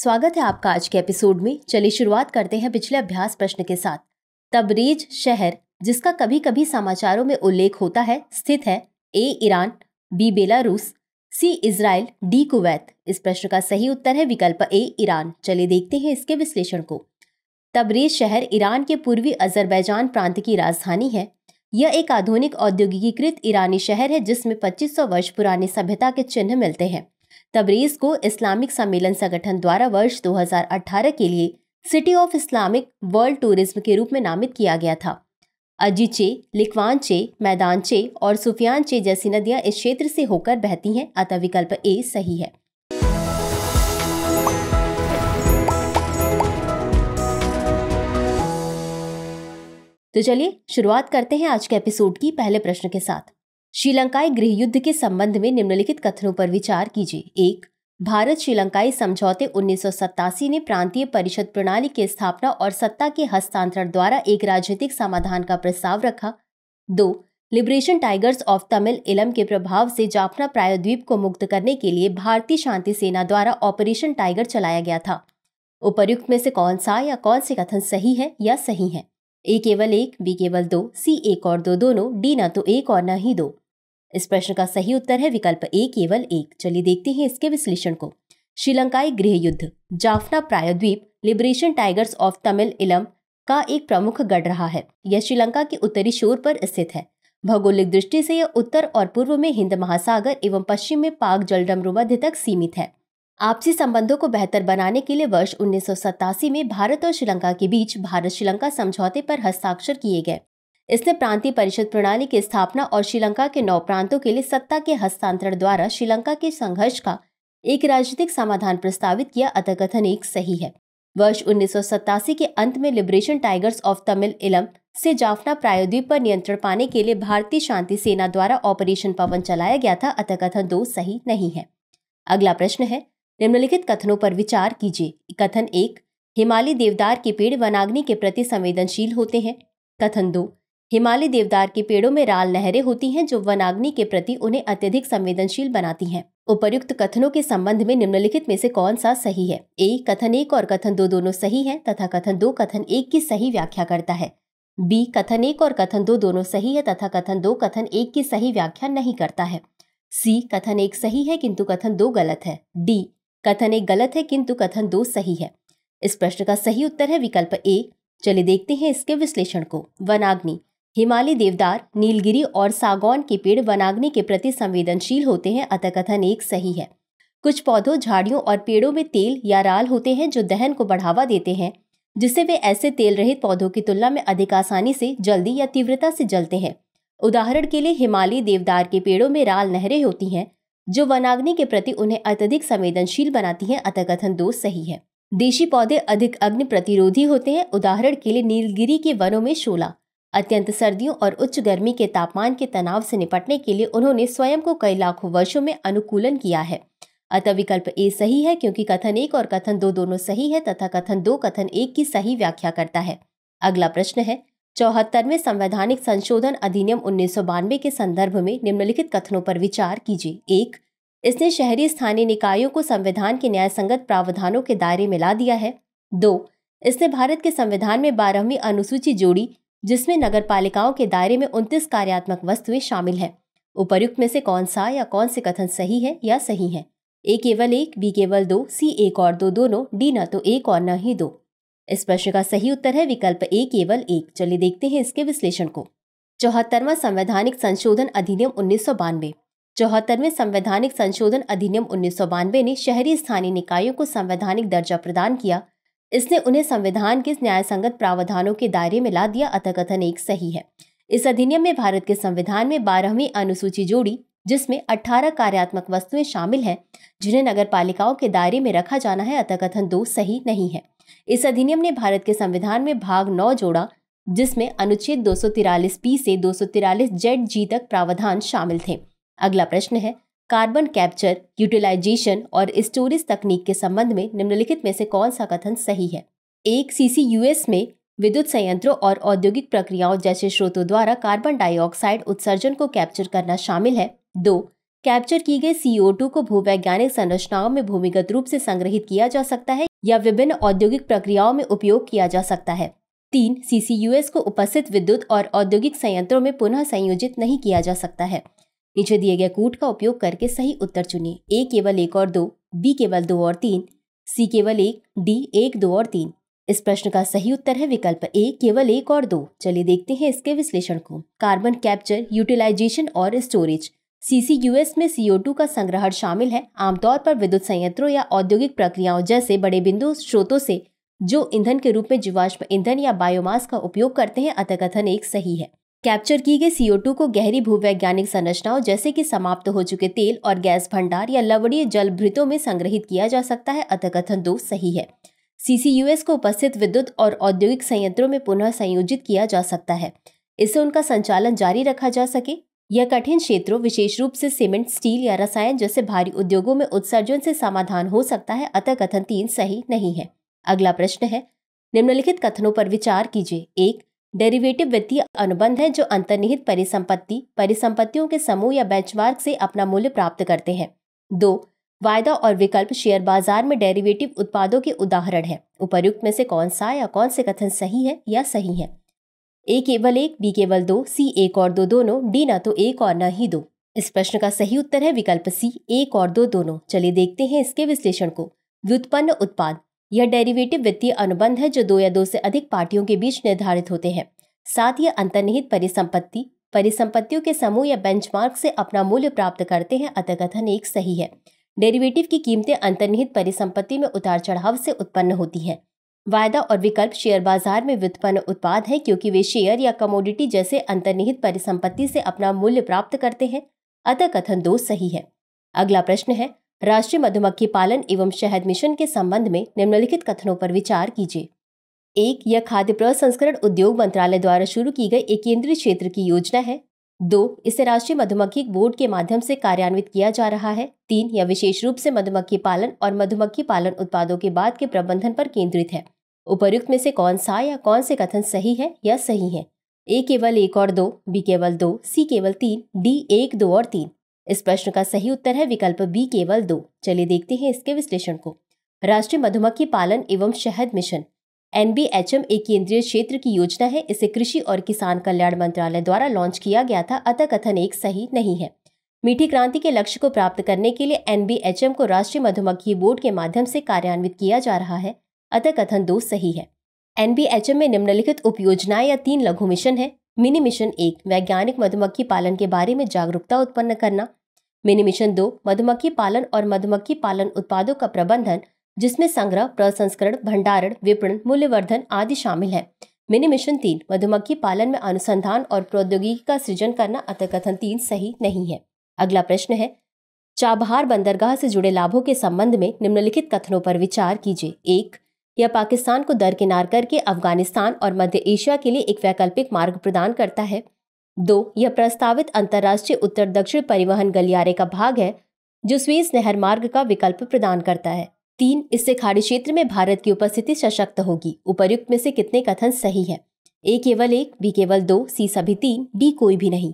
स्वागत है आपका आज के एपिसोड में चलिए शुरुआत करते हैं पिछले अभ्यास प्रश्न के साथ तबरीज शहर जिसका कभी कभी समाचारों में उल्लेख होता है स्थित है A Iran B Belarus C Israel D Kuwait इस प्रश्न का सही उत्तर है विकल्प ए ईरान चलिए देखते हैं इसके विश्लेषण को तबरेज शहर ईरान के पूर्वी अजरबैजान प्रांत की राजधानी है यह एक आधुनिक औद्योगिकीकृत ईरानी शहर है जिसमें 2500 वर्ष पुरानी सभ्यता के चिन्ह मिलते हैं तबरेज को इस्लामिक सम्मेलन संगठन द्वारा वर्ष 2018 के लिए city of Islamic world tourism के रूप में नामित किया गया था अजीचे लिखवानचे मैदानचे और सुफियानचे जैसी नदियां इस क्षेत्र से होकर बहती हैं अतः विकल्प ए सही है तो चलिए शुरुआत करते हैं आज के एपिसोड की पहले प्रश्न के साथ श्रीलंकाई गृह युद्ध के संबंध में निम्नलिखित कथनों पर विचार कीजिए एक भारत श्रीलंकाई समझौते उन्नीस ने प्रांतीय परिषद प्रणाली की स्थापना और सत्ता के हस्तांतरण द्वारा एक राजनीतिक समाधान का प्रस्ताव रखा दो लिबरेशन टाइगर्स ऑफ तमिल इलम के प्रभाव से जाफना प्रायद्वीप को मुक्त करने के लिए भारतीय शांति सेना द्वारा ऑपरेशन टाइगर चलाया गया था उपर्युक्त में से कौन सा या कौन से कथन सही है या सही है ए केवल एक बी केवल दो सी एक और दो दोनों डी न तो एक और न ही दो इस प्रश्न का सही उत्तर है विकल्प ए केवल एक चलिए देखते हैं इसके विश्लेषण को श्रीलंकाई गृह युद्ध जाफना प्रायद्वीप लिबरेशन टाइगर्स ऑफ तमिल इलम का एक प्रमुख गढ़ रहा है यह श्रीलंका के उत्तरी शोर पर स्थित है भौगोलिक दृष्टि से यह उत्तर और पूर्व में हिंद महासागर एवं पश्चिम में पाक जलडमरू मध्य तक सीमित है आपसी संबंधों को बेहतर बनाने के लिए वर्ष उन्नीस में भारत और श्रीलंका के बीच भारत श्रीलंका समझौते पर हस्ताक्षर किए गए इसने प्रांतीय परिषद प्रणाली की स्थापना और श्रीलंका के नौ प्रांतों के लिए सत्ता के हस्तांतरण द्वारा श्रीलंका के संघर्ष का एक राजनीतिक समाधान प्रस्तावित किया अतः कथन एक सही है वर्ष उन्नीस के अंत में लिबरेशन टाइगर्स ऑफ तमिल इलम से जाफना प्रायोद्वीप पर नियंत्रण पाने के लिए भारतीय शांति सेना द्वारा ऑपरेशन पवन चलाया गया था अतः कथन दो सही नहीं है अगला प्रश्न है निम्नलिखित कथनों पर विचार कीजिए कथन एक हिमालय देवदार के पेड़ वनाग्नि के प्रति संवेदनशील होते हैं कथन दो हिमालय देवदार के पेड़ों में राल नहरें होती हैं जो वनाग्नि के प्रति उन्हें अत्यधिक संवेदनशील बनाती हैं। उपर्युक्त कथनों के संबंध में निम्नलिखित में से कौन सा सही है ए कथन एक और कथन दो दोनों सही है तथा कथन दो कथन एक की सही व्याख्या करता है बी कथन एक और कथन दो दोनों सही है तथा कथन दो कथन एक की सही व्याख्या नहीं करता है सी कथन एक सही है किंतु कथन दो गलत है डी कथन एक गलत है किंतु कथन दो सही है इस प्रश्न का सही उत्तर है विकल्प ए चलिए देखते हैं इसके विश्लेषण को वनाग्नि हिमालय देवदार नीलगिरी और सागौन के पेड़ वनाग्नि के प्रति संवेदनशील होते हैं अतः कथन एक सही है कुछ पौधों झाड़ियों और पेड़ों में तेल या राल होते हैं जो दहन को बढ़ावा देते हैं जिससे वे ऐसे तेल रहित पौधों की तुलना में अधिक आसानी से जल्दी या तीव्रता से जलते हैं उदाहरण के लिए हिमालय देवदार के पेड़ों में राल नहरें होती हैं जो वनाग्नि के प्रति उन्हें अत्यधिक संवेदनशील बनाती हैं अतः कथन दो सही है देशी पौधे अधिक अग्नि प्रतिरोधी होते हैं उदाहरण के लिए नीलगिरी के वनों में शोला अत्यंत सर्दियों और उच्च गर्मी के तापमान के तनाव से निपटने के लिए उन्होंने स्वयं को कई लाखों वर्षों में अनुकूलन किया है अतः विकल्प ए सही है क्योंकि कथन एक और कथन दो दोनों सही है तथा कथन दो कथन एक की सही व्याख्या करता है अगला प्रश्न है चौहत्तरवें संवैधानिक संशोधन अधिनियम उन्नीस के संदर्भ में निम्नलिखित कथनों पर विचार कीजिए एक इसने शहरी स्थानीय निकायों को संविधान के न्यायसंगत प्रावधानों के दायरे में ला दिया है दो इसने भारत के संविधान में बारहवीं अनुसूची जोड़ी जिसमें नगर पालिकाओं के दायरे में उनतीस कार्यात्मक वस्तुएं शामिल हैं उपर्युक्त में से कौन सा या कौन से कथन सही है या सही है ए केवल एक बी केवल दो सी एक और दो दोनों डी न तो एक और न ही दो इस प्रश्न का सही उत्तर है विकल्प ए केवल एक चलिए देखते हैं इसके विश्लेषण को चौहत्तरवा संवैधानिक संशोधन अधिनियम उन्नीस सौ बानवे चौहत्तरवें संवैधानिक संशोधन अधिनियम उन्नीस ने शहरी स्थानीय निकायों को संवैधानिक दर्जा प्रदान किया इसने उन्हें संविधान के न्यायसंगत प्रावधानों के दायरे में ला दिया अतः कथन एक सही है इस अधिनियम में भारत के संविधान में बारहवीं अनुसूची जोड़ी जिसमें 18 कार्यात्मक वस्तुएं शामिल हैं जिन्हें नगर पालिकाओं के दायरे में रखा जाना है अतः कथन दो सही नहीं है इस अधिनियम ने भारत के संविधान में भाग नौ जोड़ा जिसमें अनुच्छेद दो पी से दो जेड जी तक प्रावधान शामिल थे अगला प्रश्न है कार्बन कैप्चर यूटिलाइजेशन और स्टोरेज तकनीक के संबंध में निम्नलिखित में से कौन सा कथन सही है एक सी में विद्युत संयंत्रों और औद्योगिक प्रक्रियाओं जैसे स्रोतों द्वारा कार्बन डाइऑक्साइड उत्सर्जन को कैप्चर करना शामिल है दो कैप्चर की गई सीओ को भूवैज्ञानिक संरचनाओं में भूमिगत रूप से संग्रहित किया जा सकता है या विभिन्न औद्योगिक प्रक्रियाओं में उपयोग किया जा सकता है तीन सी को उपस्थित विद्युत और औद्योगिक संयंत्रों में पुनः संयोजित नहीं किया जा सकता है नीचे दिए गए कूट का उपयोग करके सही उत्तर चुनिए ए केवल एक और दो बी केवल दो और तीन सी केवल एक डी एक दो और तीन इस प्रश्न का सही उत्तर है विकल्प ए केवल एक और दो चलिए देखते हैं इसके विश्लेषण को कार्बन कैप्चर यूटिलाइजेशन और स्टोरेज सीसीयूएस में सीओ का संग्रहण शामिल है आमतौर पर विद्युत संयंत्रों या औद्योगिक प्रक्रियाओं जैसे बड़े बिंदु स्रोतों से जो ईंधन के रूप में जीवाश्म ईंधन या बायोमास का उपयोग करते हैं अतः कथन एक सही है कैप्चर की गई सीओ को गहरी भूवैज्ञानिक संरचनाओं जैसे कि समाप्त हो चुके तेल और गैस भंडार या लवणीय जल भृतों में संग्रहित किया जा सकता है अतः कथन दो सही है सीसीयूएस को उपस्थित विद्युत और औद्योगिक संयंत्रों में पुनः संयोजित किया जा सकता है इससे उनका संचालन जारी रखा जा सके यह कठिन क्षेत्रों विशेष रूप से सीमेंट स्टील या रसायन जैसे भारी उद्योगों में उत्सर्जन से समाधान हो सकता है अतः कथन तीन सही नहीं है अगला प्रश्न है निम्नलिखित कथनों पर विचार कीजिए एक डेरिवेटिव वित्तीय अनुबंध है जो अंतर्निहित परिसंपत्ति परिसंपत्तियों के समूह या बेंचमार्क से अपना मूल्य प्राप्त करते हैं दो वायदा और विकल्प शेयर बाजार में डेरिवेटिव उत्पादों के उदाहरण है उपर्युक्त में से कौन सा या कौन से कथन सही है या सही है ए केवल एक बी केवल दो सी एक और दो दोनों डी ना तो एक और न ही दो इस प्रश्न का सही उत्तर है विकल्प सी एक और दो दोनों चलिए देखते हैं इसके विश्लेषण को व्युत्पन्न उत्पाद यह डेरिवेटिव वित्तीय अनुबंध है जो दो या दो से अधिक पार्टियों के बीच निर्धारित होते हैं साथ ही अंतर्निहित परिसंपत्ति परिसंपत्तियों के समूह या बेंचमार्क से अपना मूल्य प्राप्त करते हैं अतः कथन एक सही है डेरिवेटिव की कीमतें अंतर्निहित परिसंपत्ति में उतार चढ़ाव से उत्पन्न होती हैं वायदा और विकल्प शेयर बाजार में व्युत्पन्न उत्पाद है क्योंकि वे शेयर या कमोडिटी जैसे अंतर्निहित परिसंपत्ति से अपना मूल्य प्राप्त करते हैं अतः कथन दो सही है अगला प्रश्न है राष्ट्रीय मधुमक्खी पालन एवं शहद मिशन के संबंध में निम्नलिखित कथनों पर विचार कीजिए एक यह खाद्य प्रसंस्करण उद्योग मंत्रालय द्वारा शुरू की गई एक केंद्रीय क्षेत्र की योजना है दो इसे राष्ट्रीय मधुमक्खी बोर्ड के माध्यम से कार्यान्वित किया जा रहा है तीन यह विशेष रूप से मधुमक्खी पालन और मधुमक्खी पालन उत्पादों के बाद के प्रबंधन पर केंद्रित है उपयुक्त में से कौन सा या कौन से कथन सही है या सही है ए केवल एक और दो बी केवल दो सी केवल तीन डी एक दो और तीन इस प्रश्न का सही उत्तर है विकल्प बी केवल दो चलिए देखते हैं इसके विश्लेषण को राष्ट्रीय मधुमक्खी पालन एवं शहद मिशन एन एक केंद्रीय क्षेत्र की योजना है इसे कृषि और किसान कल्याण मंत्रालय द्वारा लॉन्च किया गया था अतः कथन एक सही नहीं है मीठी क्रांति के लक्ष्य को प्राप्त करने के लिए एन को राष्ट्रीय मधुमक्खी बोर्ड के माध्यम से कार्यान्वित किया जा रहा है अतः कथन दो सही है एन में निम्नलिखित उपयोजनाएं या तीन लघु मिशन है मिनी मिशन एक वैज्ञानिक मधुमक्खी पालन के बारे में जागरूकता उत्पन्न करना मिनी मिशन दो मधुमक्खी पालन और मधुमक्खी पालन उत्पादों का प्रबंधन जिसमें संग्रह प्रसंस्करण भंडारण विपणन मूल्यवर्धन आदि शामिल है मिनी मिशन तीन मधुमक्खी पालन में अनुसंधान और प्रौद्योगिकी का सृजन करना अतः कथन तीन सही नहीं है अगला प्रश्न है चाबहार बंदरगाह से जुड़े लाभों के संबंध में निम्नलिखित कथनों पर विचार कीजिए एक यह पाकिस्तान को दरकिनार करके अफगानिस्तान और मध्य एशिया के लिए एक वैकल्पिक मार्ग प्रदान करता है दो यह प्रस्तावित अंतर्राष्ट्रीय उत्तर दक्षिण परिवहन गलियारे का भाग है जो स्वीस नहर मार्ग का विकल्प प्रदान करता है तीन इससे खाड़ी क्षेत्र में भारत की उपस्थिति सशक्त होगी उपर्युक्त में से कितने कथन सही है ए केवल एक बी केवल दो सी सभी तीन डी कोई भी नहीं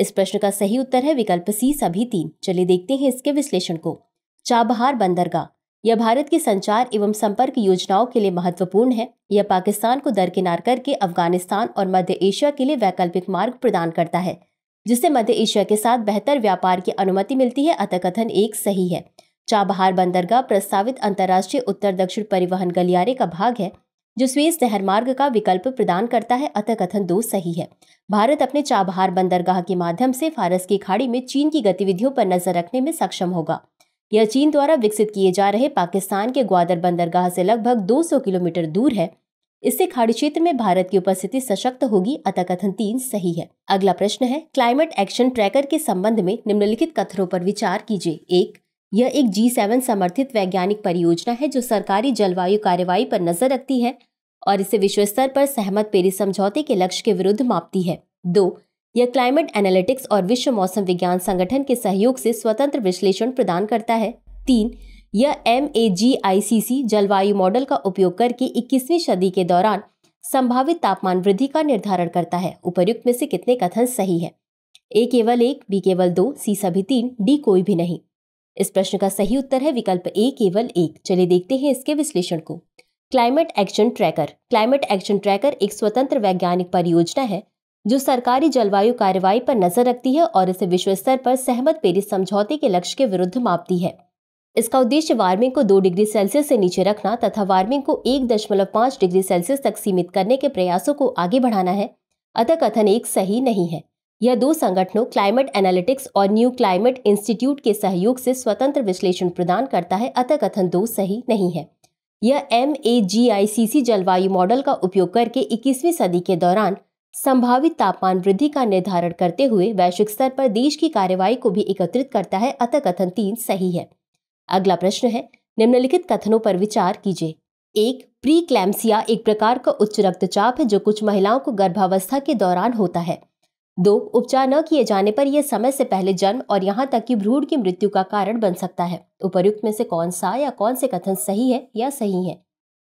इस प्रश्न का सही उत्तर है विकल्प सी सभी तीन चलिए देखते हैं इसके विश्लेषण को चाबहार बंदरगाह यह भारत की संचार एवं संपर्क योजनाओं के लिए महत्वपूर्ण है यह पाकिस्तान को दरकिनार करके अफगानिस्तान और मध्य एशिया के लिए वैकल्पिक मार्ग प्रदान करता है जिससे मध्य एशिया के साथ बेहतर व्यापार की अनुमति मिलती है अतकथन कथन एक सही है चाबहार बंदरगाह प्रस्तावित अंतर्राष्ट्रीय उत्तर दक्षिण परिवहन गलियारे का भाग है जो स्वेज नहर मार्ग का विकल्प प्रदान करता है अतः कथन दो सही है भारत अपने चाबहार बंदरगाह के माध्यम से फारस की खाड़ी में चीन की गतिविधियों पर नजर रखने में सक्षम होगा यह चीन द्वारा विकसित किए जा रहे पाकिस्तान के ग्वादर बंदरगाह से लगभग 200 किलोमीटर दूर है इससे खाड़ी क्षेत्र में भारत की उपस्थिति सशक्त होगी अतः कथन तीन सही है अगला प्रश्न है क्लाइमेट एक्शन ट्रैकर के संबंध में निम्नलिखित कथनों पर विचार कीजिए एक यह एक जी सेवन समर्थित वैज्ञानिक परियोजना है जो सरकारी जलवायु कार्यवाही पर नजर रखती है और इसे विश्व स्तर पर सहमत पेरिस समझौते के लक्ष्य के विरुद्ध मापती है दो यह क्लाइमेट एनालिटिक्स और विश्व मौसम विज्ञान संगठन के सहयोग से स्वतंत्र विश्लेषण प्रदान करता है तीन यह एम जलवायु मॉडल का उपयोग करके इक्कीसवीं सदी के दौरान संभावित तापमान वृद्धि का निर्धारण करता है उपर्युक्त में से कितने कथन सही है ए केवल एक बी केवल दो सी सभी तीन डी कोई भी नहीं इस प्रश्न का सही उत्तर है विकल्प ए केवल एक चलिए देखते हैं इसके विश्लेषण को climate action tracker climate action tracker एक स्वतंत्र वैज्ञानिक परियोजना है जो सरकारी जलवायु कार्रवाई पर नजर रखती है और इसे विश्व स्तर पर सहमत पेरिस समझौते के लक्ष्य के विरुद्ध मापती है इसका उद्देश्य वार्मिंग को दो डिग्री सेल्सियस से नीचे रखना तथा वार्मिंग को एक दशमलव पांच डिग्री सेल्सियस तक सीमित करने के प्रयासों को आगे बढ़ाना है अतः कथन एक सही नहीं है यह दो संगठनों क्लाइमेट एनालिटिक्स और न्यू क्लाइमेट इंस्टीट्यूट के सहयोग से स्वतंत्र विश्लेषण प्रदान करता है अतः कथन दो सही नहीं है यह एम ए जी आई सी सी जलवायु मॉडल का उपयोग करके इक्कीसवीं सदी के दौरान संभावित तापमान वृद्धि का निर्धारण करते हुए वैश्विक स्तर पर देश की कार्यवाही को भी एकत्रित करता है अतः कथन तीन सही है अगला प्रश्न है निम्नलिखित कथनों पर विचार कीजिए एक प्री क्लैम्सिया एक प्रकार का उच्च रक्तचाप है जो कुछ महिलाओं को गर्भावस्था के दौरान होता है दो उपचार न किए जाने पर यह समय से पहले जन्म और यहाँ तक कि भ्रूण की मृत्यु का कारण बन सकता है उपर्युक्त में से कौन सा या कौन से कथन सही है या सही है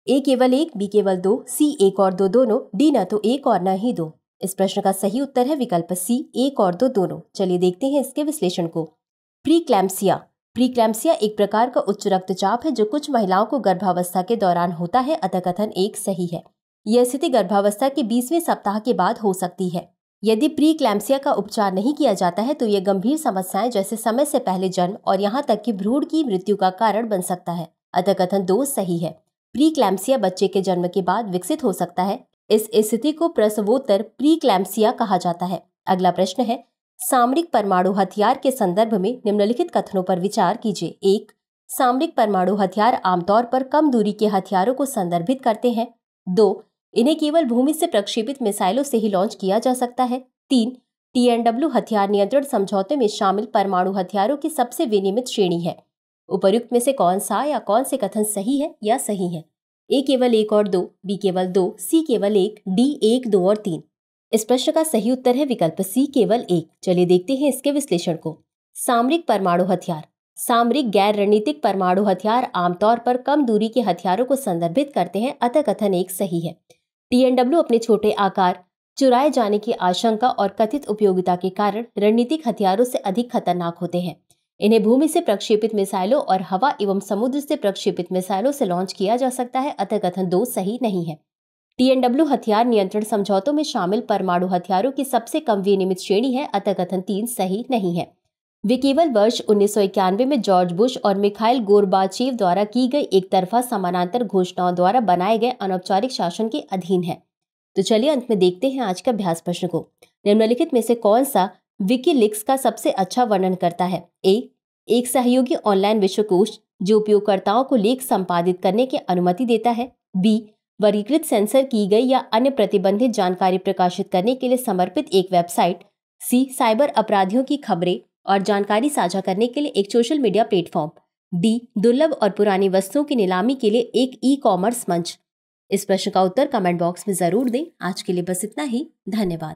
ए केवल एक बी केवल दो सी एक और दो दोनों डी ना तो एक और ना ही दो इस प्रश्न का सही उत्तर है विकल्प सी एक और दो दोनों चलिए देखते हैं इसके विश्लेषण को प्री क्लैम्सिया प्री क्लैम्सिया एक प्रकार का उच्च रक्तचाप है जो कुछ महिलाओं को गर्भावस्था के दौरान होता है अतः कथन एक सही है यह स्थिति गर्भावस्था के बीसवें सप्ताह के बाद हो सकती है यदि प्री क्लैम्सिया का उपचार नहीं किया जाता है तो यह गंभीर समस्याएं जैसे समय से पहले जन्म और यहाँ तक कि भ्रूण की मृत्यु का कारण बन सकता है अतः कथन दो सही है प्री बच्चे के जन्म के बाद विकसित हो सकता है इस स्थिति को प्रसवोत्तर प्री कहा जाता है अगला प्रश्न है सामरिक परमाणु हथियार के संदर्भ में निम्नलिखित कथनों पर विचार कीजिए एक सामरिक परमाणु हथियार आमतौर पर कम दूरी के हथियारों को संदर्भित करते हैं दो इन्हें केवल भूमि से प्रक्षेपित मिसाइलों से ही लॉन्च किया जा सकता है तीन टीएनडब्ल्यू हथियार नियंत्रण समझौते में शामिल परमाणु हथियारों की सबसे विनियमित श्रेणी है उपर्युक्त में से कौन सा या कौन से कथन सही है या सही है ए केवल एक और दो बी केवल दो सी केवल एक डी एक दो और तीन इस प्रश्न का सही उत्तर है विकल्प सी केवल एक चलिए देखते हैं इसके विश्लेषण को सामरिक परमाणु हथियार सामरिक गैर रणनीतिक परमाणु हथियार आमतौर पर कम दूरी के हथियारों को संदर्भित करते हैं अतः कथन एक सही है टीएनडब्ल्यू अपने छोटे आकार चुराए जाने की आशंका और कथित उपयोगिता के कारण रणनीतिक हथियारों से अधिक खतरनाक होते हैं इन्हें भूमि से प्रक्षेपित मिसाइलों और हवा एवं समुद्र से प्रक्षेपित मिसाइलों से लॉन्च किया जा सकता है अतः कथन दो सही नहीं है टीएनडब्ल्यू हथियार नियंत्रण समझौतों में शामिल परमाणु हथियारों की सबसे कम विनियमित श्रेणी है अतः कथन तीन सही नहीं है वे केवल वर्ष उन्नीस में जॉर्ज बुश और मिखाइल गोरबाचेव द्वारा की गई एक तरफा समानांतर घोषणाओं द्वारा बनाए गए अनौपचारिक शासन के अधीन है तो चलिए अंत में देखते हैं आज का अभ्यास प्रश्न को निम्नलिखित में से कौन सा विकीलिक्स का सबसे अच्छा वर्णन करता है ए एक सहयोगी ऑनलाइन विश्वकोश जो उपयोगकर्ताओं को लेख संपादित करने की अनुमति देता है बी वर्गीकृत सेंसर की गई या अन्य प्रतिबंधित जानकारी प्रकाशित करने के लिए समर्पित एक वेबसाइट सी साइबर अपराधियों की खबरें और जानकारी साझा करने के लिए एक सोशल मीडिया प्लेटफॉर्म डी दुर्लभ और पुरानी वस्तुओं की नीलामी के लिए एक ई कॉमर्स मंच इस प्रश्न का उत्तर कमेंट बॉक्स में जरूर दें आज के लिए बस इतना ही धन्यवाद